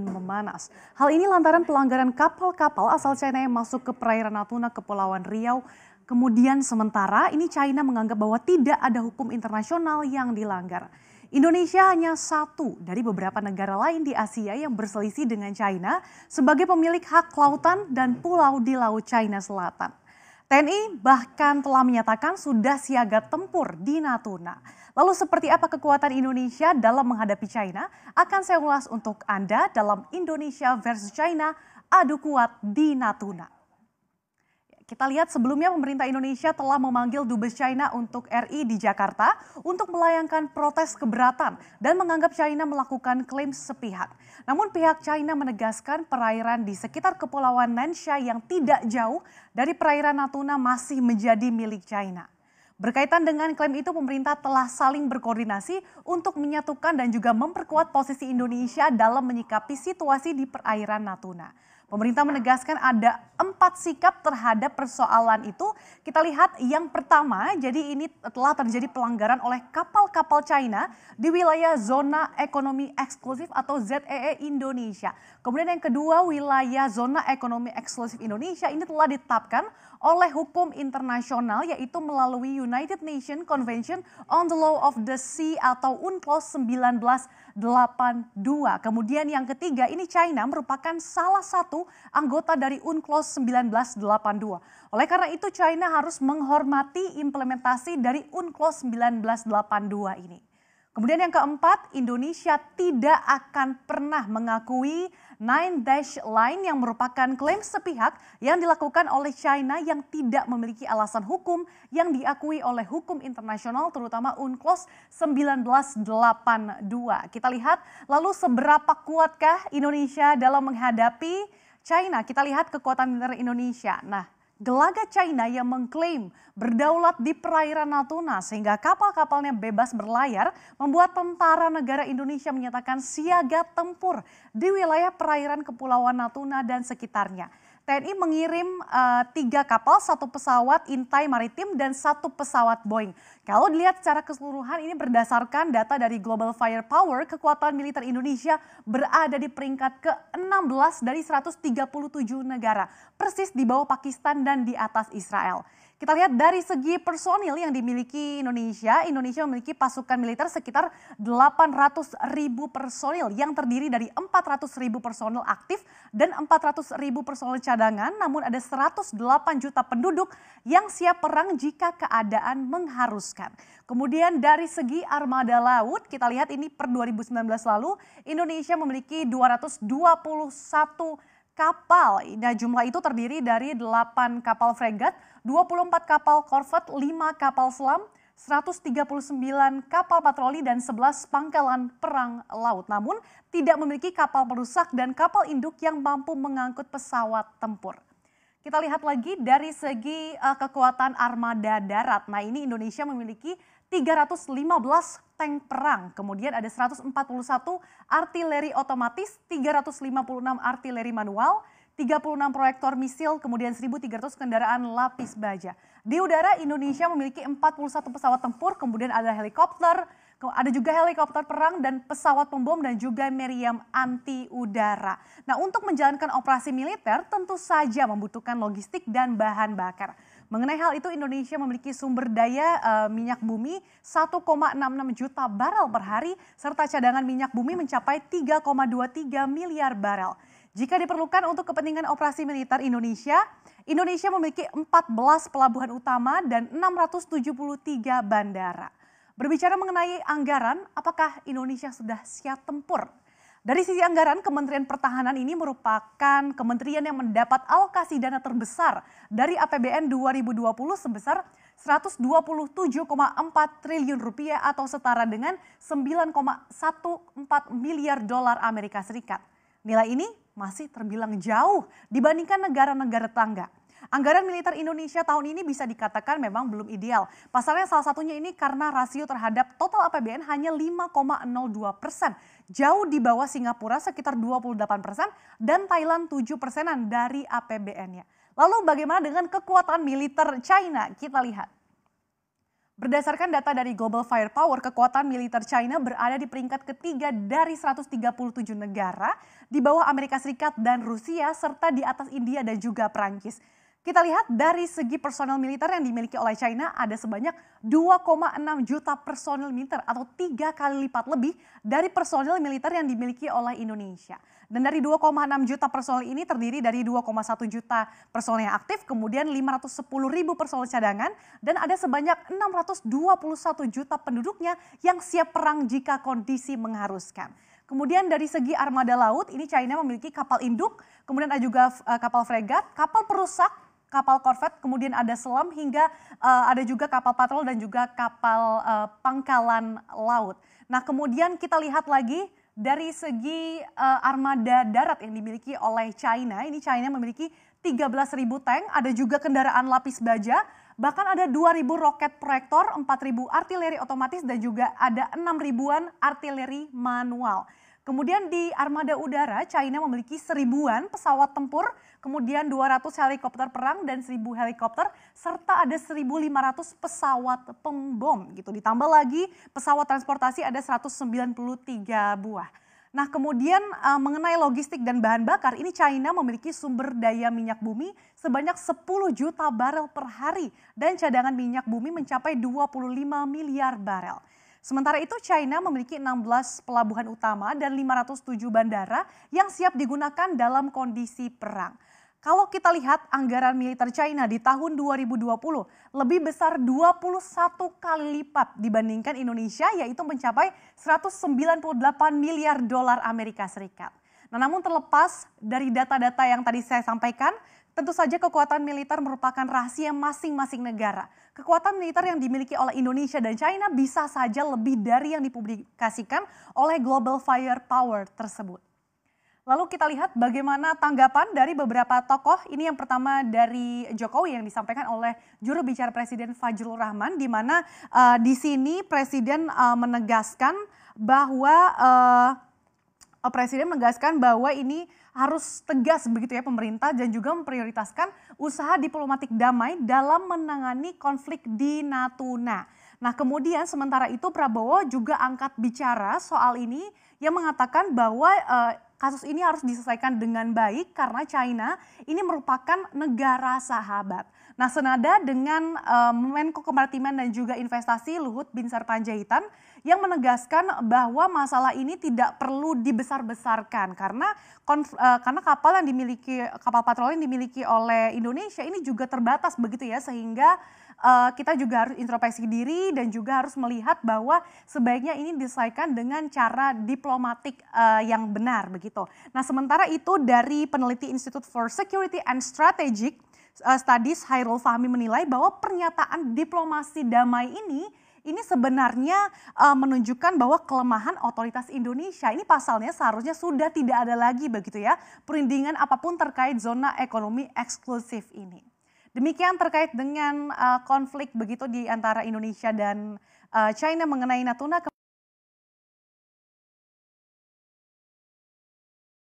memanas. Hal ini lantaran pelanggaran kapal-kapal asal China yang masuk ke perairan Natuna, Kepulauan Riau. Kemudian sementara ini China menganggap bahwa tidak ada hukum internasional yang dilanggar. Indonesia hanya satu dari beberapa negara lain di Asia yang berselisih dengan China sebagai pemilik hak lautan dan pulau di Laut China Selatan. TNI bahkan telah menyatakan sudah siaga tempur di Natuna. Lalu seperti apa kekuatan Indonesia dalam menghadapi China? Akan saya ulas untuk Anda dalam Indonesia versus China, adu kuat di Natuna kita lihat sebelumnya pemerintah Indonesia telah memanggil dubes China untuk RI di Jakarta untuk melayangkan protes keberatan dan menganggap China melakukan klaim sepihak. Namun pihak China menegaskan perairan di sekitar kepulauan Nansha yang tidak jauh dari perairan Natuna masih menjadi milik China. Berkaitan dengan klaim itu, pemerintah telah saling berkoordinasi untuk menyatukan dan juga memperkuat posisi Indonesia dalam menyikapi situasi di perairan Natuna. Pemerintah menegaskan ada empat sikap terhadap persoalan itu. Kita lihat yang pertama, jadi ini telah terjadi pelanggaran oleh kapal-kapal China di wilayah zona ekonomi eksklusif atau ZEE e Indonesia. Kemudian yang kedua, wilayah zona ekonomi eksklusif Indonesia ini telah ditetapkan oleh hukum internasional yaitu melalui United Nations Convention on the Law of the Sea atau UNCLOS 1982. Kemudian yang ketiga ini China merupakan salah satu anggota dari UNCLOS 1982. Oleh karena itu China harus menghormati implementasi dari UNCLOS 1982 ini. Kemudian yang keempat, Indonesia tidak akan pernah mengakui Nine Dash Line yang merupakan klaim sepihak yang dilakukan oleh China yang tidak memiliki alasan hukum yang diakui oleh hukum internasional terutama UNCLOS 1982. Kita lihat lalu seberapa kuatkah Indonesia dalam menghadapi China? Kita lihat kekuatan militer Indonesia. Nah, gelaga China yang mengklaim berdaulat di perairan Natuna sehingga kapal-kapalnya bebas berlayar membuat tentara negara Indonesia menyatakan siaga tempur di wilayah perairan Kepulauan Natuna dan sekitarnya. TNI mengirim uh, tiga kapal, satu pesawat Intai Maritim dan satu pesawat Boeing. Kalau dilihat secara keseluruhan ini berdasarkan data dari Global Firepower, kekuatan militer Indonesia berada di peringkat ke-16 dari 137 negara, persis di bawah Pakistan dan di atas Israel. Kita lihat dari segi personil yang dimiliki Indonesia, Indonesia memiliki pasukan militer sekitar 800 ribu personil yang terdiri dari 400 ribu personil aktif dan 400 ribu personil cadangan. Namun ada 108 juta penduduk yang siap perang jika keadaan mengharuskan. Kemudian dari segi armada laut, kita lihat ini per 2019 lalu Indonesia memiliki 221 kapal. Nah, jumlah itu terdiri dari 8 kapal fregat, 24 kapal korvet, 5 kapal selam, 139 kapal patroli dan 11 pangkalan perang laut. Namun tidak memiliki kapal perusak dan kapal induk yang mampu mengangkut pesawat tempur. Kita lihat lagi dari segi uh, kekuatan armada darat. Nah ini Indonesia memiliki 315 tank perang, kemudian ada 141 artileri otomatis, 356 artileri manual, 36 proyektor misil, kemudian 1.300 kendaraan lapis baja. Di udara Indonesia memiliki 41 pesawat tempur, kemudian ada helikopter, ada juga helikopter perang dan pesawat pembom dan juga meriam anti udara. Nah untuk menjalankan operasi militer tentu saja membutuhkan logistik dan bahan bakar. Mengenai hal itu, Indonesia memiliki sumber daya uh, minyak bumi 1,66 juta barel per hari, serta cadangan minyak bumi mencapai 3,23 miliar barel. Jika diperlukan untuk kepentingan operasi militer Indonesia, Indonesia memiliki 14 pelabuhan utama dan 673 bandara. Berbicara mengenai anggaran, apakah Indonesia sudah siap tempur dari sisi anggaran, Kementerian Pertahanan ini merupakan kementerian yang mendapat alokasi dana terbesar dari APBN 2020 sebesar 127,4 triliun rupiah atau setara dengan 9,14 miliar dolar Amerika Serikat. Nilai ini masih terbilang jauh dibandingkan negara-negara tetangga. Anggaran militer Indonesia tahun ini bisa dikatakan memang belum ideal. Pasalnya salah satunya ini karena rasio terhadap total APBN hanya 5,02 persen. Jauh di bawah Singapura sekitar 28 persen dan Thailand 7 persenan dari APBN-nya. Lalu bagaimana dengan kekuatan militer China? Kita lihat. Berdasarkan data dari Global Firepower, kekuatan militer China berada di peringkat ketiga dari 137 negara, di bawah Amerika Serikat dan Rusia, serta di atas India dan juga Perancis. Kita lihat dari segi personel militer yang dimiliki oleh China ada sebanyak 2,6 juta personel militer atau tiga kali lipat lebih dari personel militer yang dimiliki oleh Indonesia. Dan dari 2,6 juta personel ini terdiri dari 2,1 juta personel yang aktif, kemudian 510 ribu personel cadangan, dan ada sebanyak 621 juta penduduknya yang siap perang jika kondisi mengharuskan. Kemudian dari segi armada laut, ini China memiliki kapal induk, kemudian ada juga eh, kapal fregat, kapal perusak, kapal korvet, kemudian ada selam hingga uh, ada juga kapal patrol dan juga kapal uh, pangkalan laut. Nah, kemudian kita lihat lagi dari segi uh, armada darat yang dimiliki oleh China. Ini China memiliki 13.000 tank, ada juga kendaraan lapis baja, bahkan ada 2.000 roket proyektor, 4.000 artileri otomatis dan juga ada 6.000-an artileri manual. Kemudian di armada udara, China memiliki seribuan pesawat tempur, kemudian 200 helikopter perang dan 1000 helikopter, serta ada 1500 pesawat pembom gitu. Ditambah lagi pesawat transportasi ada 193 buah. Nah kemudian uh, mengenai logistik dan bahan bakar, ini China memiliki sumber daya minyak bumi sebanyak 10 juta barel per hari dan cadangan minyak bumi mencapai 25 miliar barel. Sementara itu China memiliki 16 pelabuhan utama dan 507 bandara yang siap digunakan dalam kondisi perang. Kalau kita lihat anggaran militer China di tahun 2020 lebih besar 21 kali lipat dibandingkan Indonesia yaitu mencapai 198 miliar dolar Amerika Serikat. Nah, namun terlepas dari data-data yang tadi saya sampaikan, Tentu saja kekuatan militer merupakan rahasia masing-masing negara. Kekuatan militer yang dimiliki oleh Indonesia dan China bisa saja lebih dari yang dipublikasikan oleh Global Firepower tersebut. Lalu kita lihat bagaimana tanggapan dari beberapa tokoh. Ini yang pertama dari Jokowi yang disampaikan oleh juru bicara Presiden Fajrul Rahman, di mana uh, di sini Presiden uh, menegaskan bahwa uh, Presiden menegaskan bahwa ini harus tegas begitu ya pemerintah dan juga memprioritaskan usaha diplomatik damai dalam menangani konflik di Natuna. Nah, kemudian sementara itu Prabowo juga angkat bicara soal ini yang mengatakan bahwa eh, kasus ini harus diselesaikan dengan baik karena China ini merupakan negara sahabat. Nah, senada dengan eh, Menko Kemaritiman dan juga Investasi Luhut Binsar Panjaitan yang menegaskan bahwa masalah ini tidak perlu dibesar-besarkan karena konf, e, karena kapal yang dimiliki kapal patroli yang dimiliki oleh Indonesia ini juga terbatas begitu ya sehingga uh, kita juga harus introspeksi diri dan juga harus melihat bahwa sebaiknya ini diselesaikan dengan cara diplomatik uh, yang benar begitu. Nah, sementara itu dari peneliti Institute for Security and Strategic Studies Hairul Fahmi menilai bahwa pernyataan diplomasi damai ini ini sebenarnya uh, menunjukkan bahwa kelemahan otoritas Indonesia ini pasalnya seharusnya sudah tidak ada lagi begitu ya perundingan apapun terkait zona ekonomi eksklusif ini. Demikian terkait dengan uh, konflik begitu di antara Indonesia dan uh, China mengenai Natuna.